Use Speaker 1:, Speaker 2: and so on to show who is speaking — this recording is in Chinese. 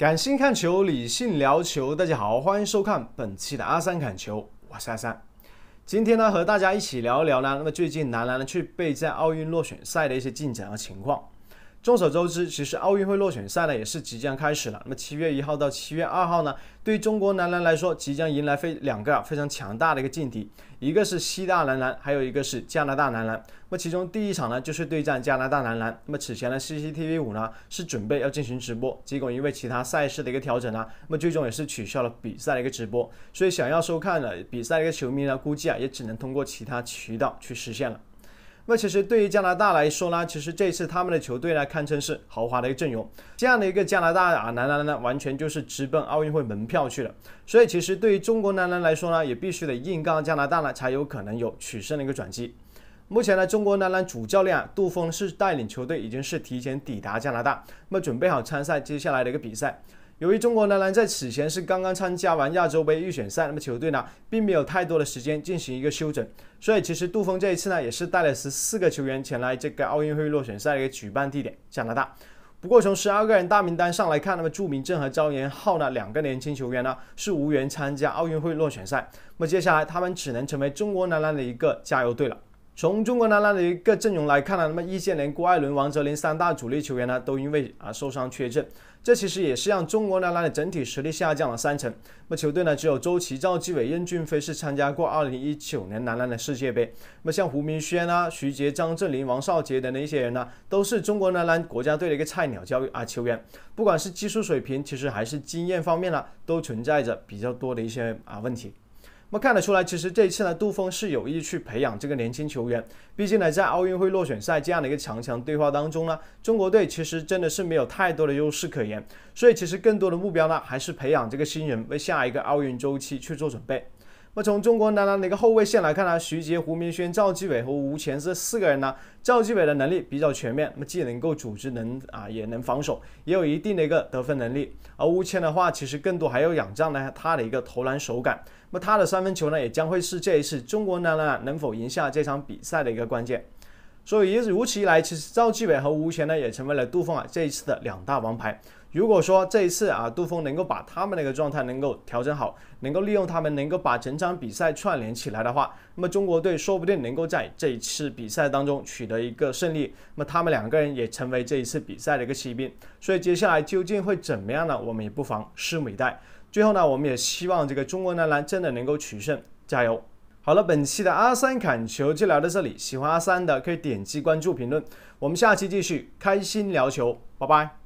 Speaker 1: 感性看球，理性聊球。大家好，欢迎收看本期的阿三侃球，我是阿三。今天呢，和大家一起聊一聊呢，那么最近男篮呢去备战奥运落选赛的一些进展和情况。众所周知，其实奥运会落选赛呢也是即将开始了。那么七月一号到七月二号呢，对中国男篮来说，即将迎来非两个啊非常强大的一个劲敌，一个是希腊男篮，还有一个是加拿大男篮。那么其中第一场呢就是对战加拿大男篮。那么此前呢，CCTV 五呢是准备要进行直播，结果因为其他赛事的一个调整呢，那么最终也是取消了比赛的一个直播。所以想要收看的比赛的一个球迷呢，估计啊也只能通过其他渠道去实现了。那其实对于加拿大来说呢，其实这次他们的球队呢堪称是豪华的一个阵容，这样的一个加拿大啊男篮呢，完全就是直奔奥运会门票去了。所以其实对于中国男篮来说呢，也必须得硬刚加拿大呢，才有可能有取胜的一个转机。目前呢，中国男篮主教练杜峰是带领球队已经是提前抵达加拿大，那么准备好参赛接下来的一个比赛。由于中国男篮在此前是刚刚参加完亚洲杯预选赛，那么球队呢并没有太多的时间进行一个休整，所以其实杜峰这一次呢也是带了十四个球员前来这个奥运会落选赛的一个举办地点加拿大。不过从十二个人大名单上来看，那么祝铭震和赵延浩呢两个年轻球员呢是无缘参加奥运会落选赛，那么接下来他们只能成为中国男篮的一个加油队了。从中国男篮的一个阵容来看呢，那么易建联、郭艾伦、王哲林三大主力球员呢，都因为啊受伤缺阵，这其实也是让中国男篮的整体实力下降了三成。那么球队呢，只有周琦、赵继伟、任骏飞是参加过2019年男篮的世界杯。那么像胡明轩啊、徐杰、张镇麟、王少杰等的一些人呢，都是中国男篮国家队的一个菜鸟教育啊球员，不管是技术水平，其实还是经验方面呢，都存在着比较多的一些啊问题。那么看得出来，其实这一次呢，杜锋是有意去培养这个年轻球员。毕竟呢，在奥运会落选赛这样的一个强强对话当中呢，中国队其实真的是没有太多的优势可言。所以，其实更多的目标呢，还是培养这个新人，为下一个奥运周期去做准备。那么从中国男篮的一个后卫线来看呢，徐杰、胡明轩、赵继伟和吴前这四个人呢，赵继伟的能力比较全面，那么既能够组织，能啊也能防守，也有一定的一个得分能力。而吴前的话，其实更多还要仰仗呢他的一个投篮手感。那么他的三分球呢，也将会是这一次中国男篮能否赢下这场比赛的一个关键。所以如此一来，其实赵继伟和吴前呢也成为了杜锋啊这一次的两大王牌。如果说这一次啊杜锋能够把他们的一个状态能够调整好，能够利用他们能够把整场比赛串联起来的话，那么中国队说不定能够在这一次比赛当中取得一个胜利。那么他们两个人也成为这一次比赛的一个骑兵。所以接下来究竟会怎么样呢？我们也不妨拭目以待。最后呢，我们也希望这个中国男篮真的能够取胜，加油！好了，本期的阿三侃球就聊到这里。喜欢阿三的可以点击关注、评论，我们下期继续开心聊球，拜拜。